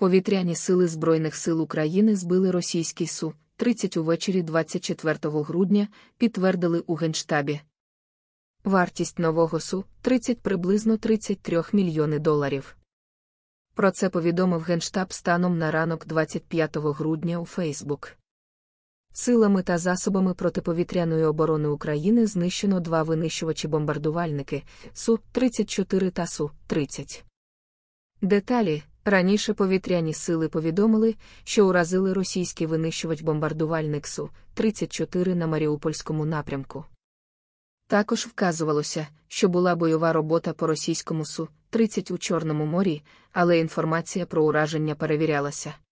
Повітряні сили Збройних сил України збили російський су 30 увечері 24 грудня, підтвердили у Генштабі. Вартість нового су 30 приблизно 33 мільйони доларів. Про це повідомив Генштаб станом на ранок 25 грудня у Фейсбук. Силами та засобами протиповітряної оборони України знищено два винищувачі-бомбардувальники Су-34 та Су-30. Деталі Раніше повітряні сили повідомили, що уразили російський винищувач-бомбардувальник Су 34 на Маріупольському напрямку. Також вказувалося, що була бойова робота по російському су 30 у Чорному морі, але інформація про ураження перевірялася.